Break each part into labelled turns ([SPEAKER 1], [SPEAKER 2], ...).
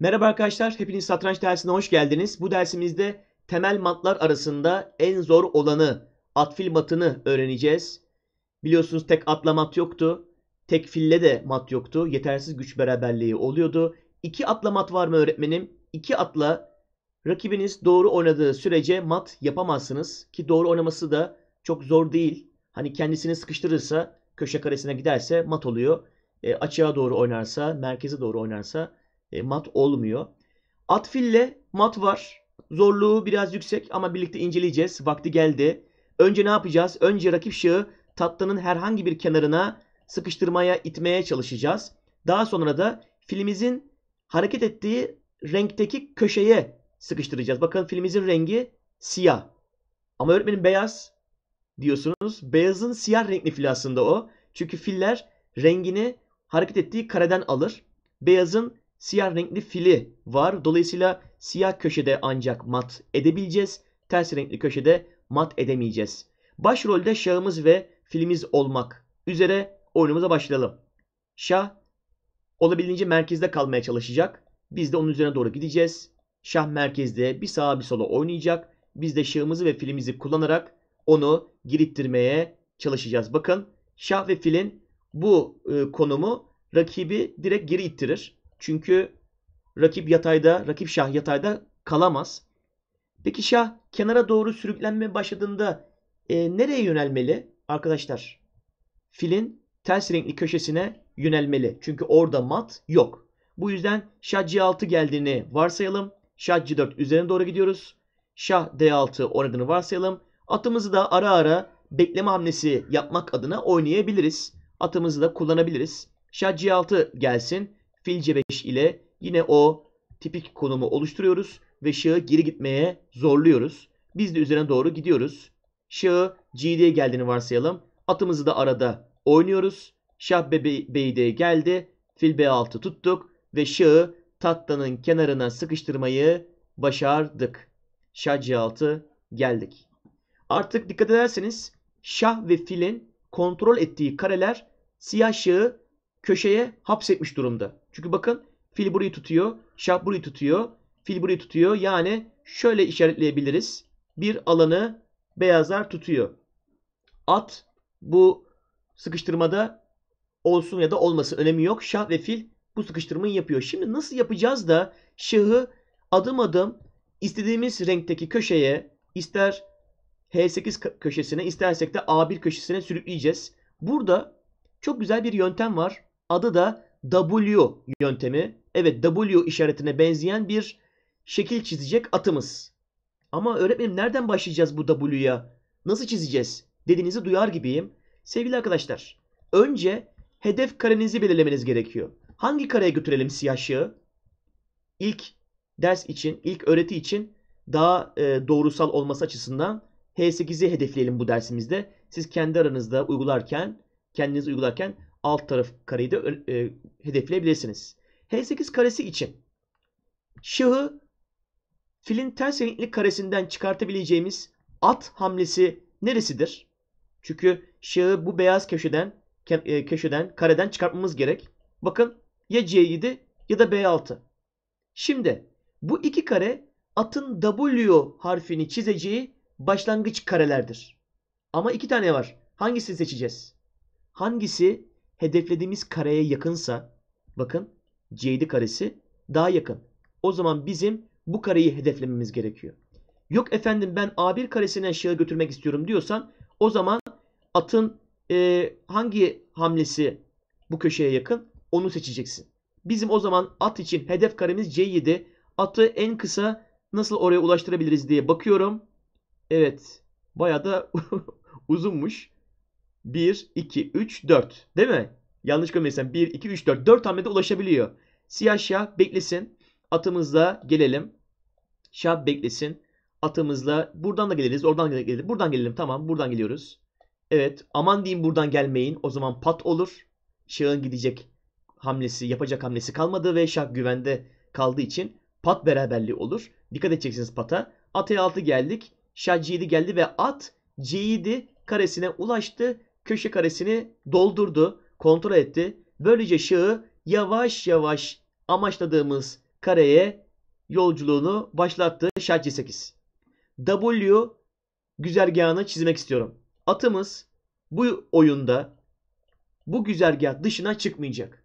[SPEAKER 1] Merhaba arkadaşlar, hepiniz satranç dersine hoş geldiniz. Bu dersimizde temel matlar arasında en zor olanı, atfil matını öğreneceğiz. Biliyorsunuz tek atla mat yoktu. Tek fille de mat yoktu. Yetersiz güç beraberliği oluyordu. İki atla mat var mı öğretmenim? İki atla rakibiniz doğru oynadığı sürece mat yapamazsınız. Ki doğru oynaması da çok zor değil. Hani kendisini sıkıştırırsa, köşe karesine giderse mat oluyor. E, açığa doğru oynarsa, merkeze doğru oynarsa e, mat olmuyor. Atfille mat var. Zorluğu biraz yüksek ama birlikte inceleyeceğiz. Vakti geldi. Önce ne yapacağız? Önce rakip şahı tatlının herhangi bir kenarına sıkıştırmaya, itmeye çalışacağız. Daha sonra da filimizin hareket ettiği renkteki köşeye sıkıştıracağız. Bakın filimizin rengi siyah. Ama öğretmenim beyaz diyorsunuz. Beyazın siyah renkli fili aslında o. Çünkü filler rengini hareket ettiği kareden alır. Beyazın Siyah renkli fili var. Dolayısıyla siyah köşede ancak mat edebileceğiz. Ters renkli köşede mat edemeyeceğiz. Başrolde şahımız ve filimiz olmak üzere oyunumuza başlayalım. Şah olabildiğince merkezde kalmaya çalışacak. Biz de onun üzerine doğru gideceğiz. Şah merkezde bir sağa bir sola oynayacak. Biz de şahımızı ve filimizi kullanarak onu girittirmeye çalışacağız. Bakın şah ve filin bu e, konumu rakibi direkt geri ittirir. Çünkü rakip yatayda, rakip şah yatayda kalamaz. Peki şah kenara doğru sürüklenmeye başladığında e, nereye yönelmeli? Arkadaşlar filin ters renkli köşesine yönelmeli. Çünkü orada mat yok. Bu yüzden şah c6 geldiğini varsayalım. Şah c4 üzerine doğru gidiyoruz. Şah d6 oynadığını varsayalım. Atımızı da ara ara bekleme hamlesi yapmak adına oynayabiliriz. Atımızı da kullanabiliriz. Şah c6 gelsin fiil cebeş ile yine o tipik konumu oluşturuyoruz ve şığı geri gitmeye zorluyoruz. Biz de üzerine doğru gidiyoruz. Şığı C'ye geldiğini varsayalım. Atımızı da arada oynuyoruz. Şah B, B, B'de geldi. Fil B6 tuttuk ve şığı tatlının kenarına sıkıştırmayı başardık. Şah C6 geldik. Artık dikkat ederseniz şah ve filin kontrol ettiği kareler siyah şığı köşeye hapsetmiş durumda. Çünkü bakın fil burayı tutuyor, şah burayı tutuyor, fil burayı tutuyor. Yani şöyle işaretleyebiliriz. Bir alanı beyazlar tutuyor. At bu sıkıştırmada olsun ya da olmasın önemi yok. Şah ve fil bu sıkıştırmayı yapıyor. Şimdi nasıl yapacağız da şahı adım adım istediğimiz renkteki köşeye ister H8 köşesine istersek de A1 köşesine sürükleyeceğiz. Burada çok güzel bir yöntem var. Adı da W yöntemi. Evet W işaretine benzeyen bir şekil çizecek atımız. Ama öğretmenim nereden başlayacağız bu W'ya? Nasıl çizeceğiz? Dediğinizi duyar gibiyim. Sevgili arkadaşlar önce hedef karenizi belirlemeniz gerekiyor. Hangi kareye götürelim siyahı? İlk ders için, ilk öğreti için daha e, doğrusal olması açısından H8'i hedefleyelim bu dersimizde. Siz kendi aranızda uygularken, kendiniz uygularken alt taraf kareyi de e, hedefleyebilirsiniz. H8 karesi için şahı filin ters renkli karesinden çıkartabileceğimiz at hamlesi neresidir? Çünkü şahı bu beyaz köşeden e, köşeden kareden çıkartmamız gerek. Bakın ya C7 ya da B6. Şimdi bu iki kare atın W harfini çizeceği başlangıç karelerdir. Ama iki tane var. Hangisini seçeceğiz? Hangisi hedeflediğimiz kareye yakınsa bakın C7 karesi daha yakın. O zaman bizim bu kareyi hedeflememiz gerekiyor. Yok efendim ben A1 karesini aşağı götürmek istiyorum diyorsan o zaman atın e, hangi hamlesi bu köşeye yakın onu seçeceksin. Bizim o zaman at için hedef karemiz C7. Atı en kısa nasıl oraya ulaştırabiliriz diye bakıyorum. Evet bayağı da uzunmuş. 1, 2, 3, 4. Değil mi? Yanlış görmediysem 1, 2, 3, 4. 4 hamlede ulaşabiliyor. Siyah şah beklesin. Atımızla gelelim. Şah beklesin. Atımızla buradan da geliriz. Oradan da geliriz. Buradan gelelim. Tamam. Buradan geliyoruz. Evet. Aman diyeyim buradan gelmeyin. O zaman pat olur. Şah'ın gidecek hamlesi, yapacak hamlesi kalmadı ve şah güvende kaldığı için pat beraberliği olur. Dikkat edeceksiniz pata. At e6 geldik. Şah c7 geldi ve at c7 karesine ulaştı köşe karesini doldurdu, kontrol etti. Böylece şığı yavaş yavaş amaçladığımız kareye yolculuğunu başlattı şah c8. W güzergahını çizmek istiyorum. Atımız bu oyunda bu güzergah dışına çıkmayacak.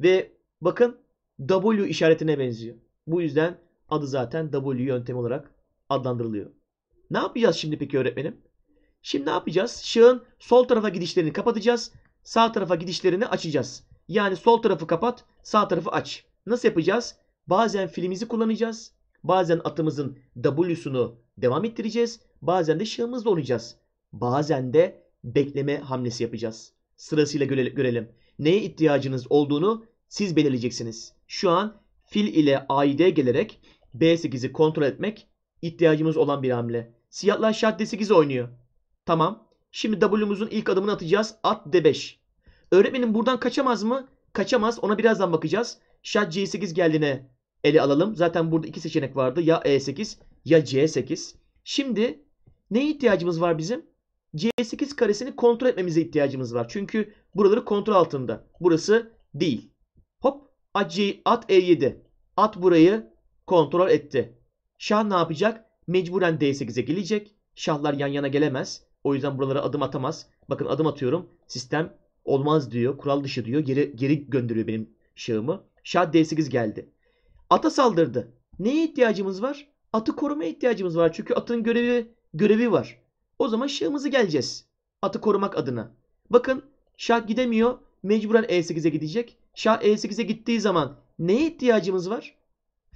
[SPEAKER 1] Ve bakın W işaretine benziyor. Bu yüzden adı zaten W yöntemi olarak adlandırılıyor. Ne yapacağız şimdi peki öğretmenim? Şimdi ne yapacağız? Şığın sol tarafa gidişlerini kapatacağız. Sağ tarafa gidişlerini açacağız. Yani sol tarafı kapat, sağ tarafı aç. Nasıl yapacağız? Bazen filimizi kullanacağız. Bazen atımızın W'sunu devam ettireceğiz. Bazen de şığımızla olacağız. Bazen de bekleme hamlesi yapacağız. Sırasıyla görelim. Neye ihtiyacınız olduğunu siz belirleyeceksiniz. Şu an fil ile AID gelerek B8'i kontrol etmek ihtiyacımız olan bir hamle. Siyahlar şah D8 oynuyor. Tamam. Şimdi W'muzun ilk adımını atacağız. At D5. Öğretmenim buradan kaçamaz mı? Kaçamaz. Ona birazdan bakacağız. Şah C8 geldiğine ele alalım. Zaten burada iki seçenek vardı. Ya E8 ya C8. Şimdi neye ihtiyacımız var bizim? C8 karesini kontrol etmemize ihtiyacımız var. Çünkü buraları kontrol altında. Burası değil. Hop at, C, at E7. At burayı kontrol etti. Şah ne yapacak? Mecburen D8'e gelecek. Şahlar yan yana gelemez. O yüzden buralara adım atamaz. Bakın adım atıyorum. Sistem olmaz diyor. Kural dışı diyor. Geri, geri gönderiyor benim şahımı. Şah D8 geldi. Ata saldırdı. Neye ihtiyacımız var? Atı korumaya ihtiyacımız var. Çünkü atın görevi görevi var. O zaman şahımızı geleceğiz. Atı korumak adına. Bakın şah gidemiyor. Mecburen E8'e gidecek. Şah E8'e gittiği zaman neye ihtiyacımız var?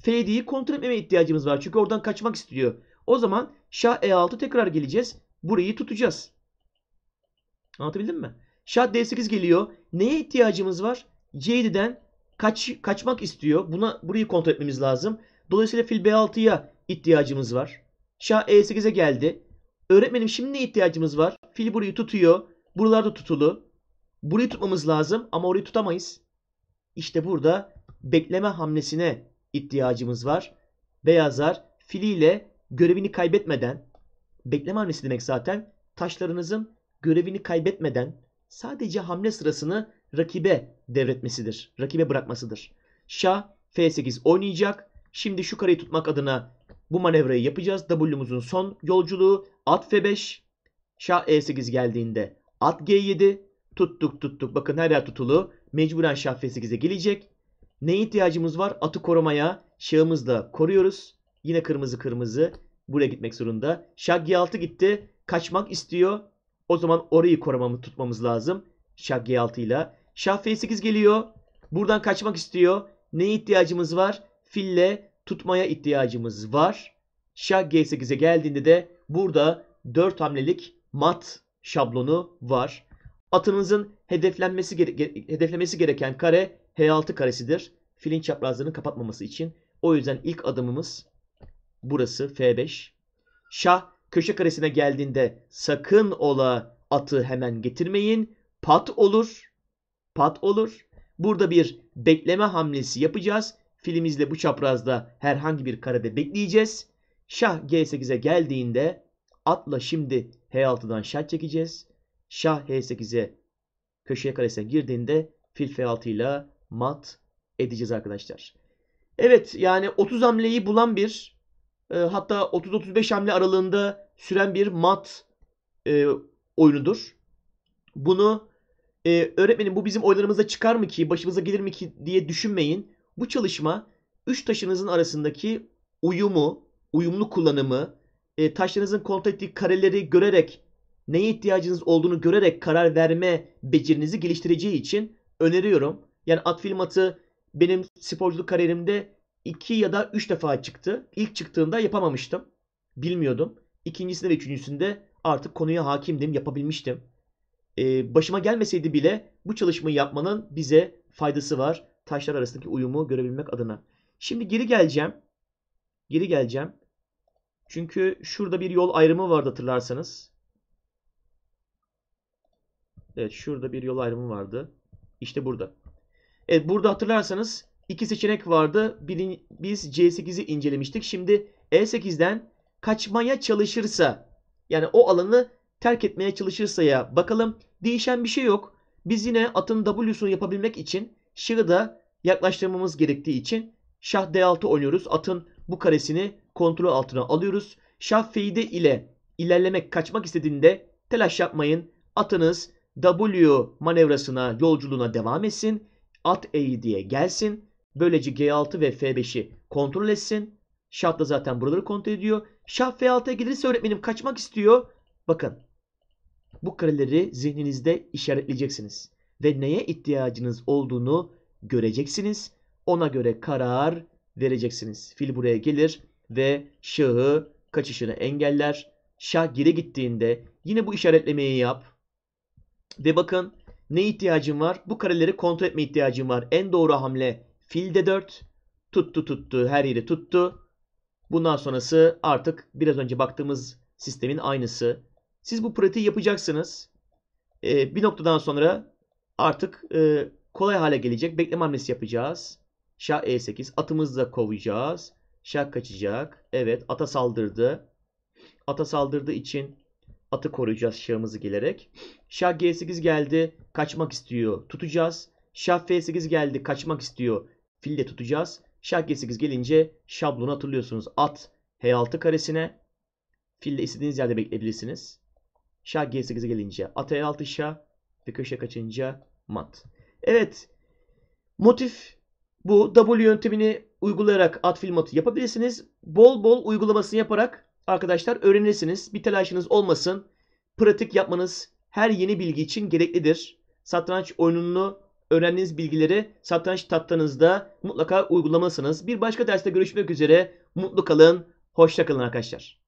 [SPEAKER 1] f kontrol etmeme ihtiyacımız var. Çünkü oradan kaçmak istiyor. O zaman şah E6 tekrar geleceğiz. Burayı tutacağız. Anlatabildim mi? Şah D8 geliyor. Neye ihtiyacımız var? C7'den kaç, kaçmak istiyor. Buna burayı kontrol etmemiz lazım. Dolayısıyla fil B6'ya ihtiyacımız var. Şah E8'e geldi. Öğretmenim şimdi ne ihtiyacımız var? Fil burayı tutuyor. Buralarda tutulu. Burayı tutmamız lazım ama orayı tutamayız. İşte burada bekleme hamlesine ihtiyacımız var. Beyazlar filiyle görevini kaybetmeden Bekleme hamlesi demek zaten taşlarınızın görevini kaybetmeden sadece hamle sırasını rakibe devretmesidir. Rakibe bırakmasıdır. Şah F8 oynayacak. Şimdi şu kareyi tutmak adına bu manevrayı yapacağız. W'muzun son yolculuğu at F5. Şah E8 geldiğinde at G7. Tuttuk tuttuk. Bakın her yer tutulu. Mecburen şah F8'e gelecek. Ne ihtiyacımız var? Atı korumaya. Şahımızla koruyoruz. Yine kırmızı kırmızı. Buraya gitmek zorunda. Şak G6 gitti. Kaçmak istiyor. O zaman orayı korumamız tutmamız lazım. Şak G6 ile. Şah F8 geliyor. Buradan kaçmak istiyor. Neye ihtiyacımız var? Fille tutmaya ihtiyacımız var. Şah G8'e geldiğinde de burada 4 hamlelik mat şablonu var. Atınızın hedeflenmesi gere hedeflemesi gereken kare H6 karesidir. Filin çaprazlarını kapatmaması için. O yüzden ilk adımımız Burası F5. Şah köşe karesine geldiğinde sakın ola atı hemen getirmeyin. Pat olur. Pat olur. Burada bir bekleme hamlesi yapacağız. Filimizle bu çaprazda herhangi bir karede bekleyeceğiz. Şah G8'e geldiğinde atla şimdi H6'dan şah çekeceğiz. Şah H8'e köşeye karesine girdiğinde fil F6 ile mat edeceğiz arkadaşlar. Evet yani 30 hamleyi bulan bir e, hatta 30-35 hamle aralığında süren bir mat e, oyunudur. Bunu e, öğretmenim bu bizim oyunlarımızda çıkar mı ki, başımıza gelir mi ki diye düşünmeyin. Bu çalışma üç taşınızın arasındaki uyumu, uyumlu kullanımı, e, taşlarınızın kontrol ettiği kareleri görerek neye ihtiyacınız olduğunu görerek karar verme becerinizi geliştireceği için öneriyorum. Yani atfil matı benim sporculuk kariyerimde 2 ya da 3 defa çıktı. İlk çıktığında yapamamıştım. Bilmiyordum. İkincisinde ve üçüncüsünde artık konuya hakimdim, yapabilmiştim. Ee, başıma gelmeseydi bile bu çalışmayı yapmanın bize faydası var. Taşlar arasındaki uyumu görebilmek adına. Şimdi geri geleceğim. Geri geleceğim. Çünkü şurada bir yol ayrımı vardı hatırlarsanız. Evet şurada bir yol ayrımı vardı. İşte burada. Evet burada hatırlarsanız iki seçenek vardı. Birin, biz C8'i incelemiştik. Şimdi E8'den kaçmaya çalışırsa yani o alanı terk etmeye çalışırsa ya bakalım. Değişen bir şey yok. Biz yine atın W'sunu yapabilmek için şığı da yaklaştırmamız gerektiği için şah D6 oynuyoruz. Atın bu karesini kontrol altına alıyoruz. Şah F7 ile ilerlemek kaçmak istediğinde telaş yapmayın. Atınız W manevrasına yolculuğuna devam etsin. At e diye gelsin. Böylece G6 ve F5'i kontrol etsin. Şah da zaten buraları kontrol ediyor. Şah F6'ya gelirse öğretmenim kaçmak istiyor. Bakın bu kareleri zihninizde işaretleyeceksiniz. Ve neye ihtiyacınız olduğunu göreceksiniz. Ona göre karar vereceksiniz. Fil buraya gelir ve şahı kaçışını engeller. Şah geri gittiğinde yine bu işaretlemeyi yap. Ve bakın ne ihtiyacın var? Bu kareleri kontrol etme ihtiyacın var. En doğru hamle Fiilde 4. Tuttu tuttu her yeri tuttu. Bundan sonrası artık biraz önce baktığımız sistemin aynısı. Siz bu pratiği yapacaksınız. Ee, bir noktadan sonra artık e, kolay hale gelecek. Bekleme hamlesi yapacağız. Şah E8. Atımızı da kovacağız. Şah kaçacak. Evet ata saldırdı. Ata saldırdığı için atı koruyacağız şahımızı gelerek. Şah G8 geldi. Kaçmak istiyor. Tutacağız. Şah F8 geldi. Kaçmak istiyor filde tutacağız. Şah G8 gelince şablonu hatırlıyorsunuz. At H6 karesine. Fille istediğiniz yerde bekleyebilirsiniz. Şah G8 gelince at H6 şah ve köşe kaçınca mat. Evet. Motif bu. W yöntemini uygulayarak at fil matı yapabilirsiniz. Bol bol uygulamasını yaparak arkadaşlar öğrenirsiniz. Bir telaşınız olmasın. Pratik yapmanız her yeni bilgi için gereklidir. Satranç oyununu öğrendiğiniz bilgileri satranç tatlınızda mutlaka uygulamalısınız. Bir başka derste görüşmek üzere. Mutlu kalın. Hoşça kalın arkadaşlar.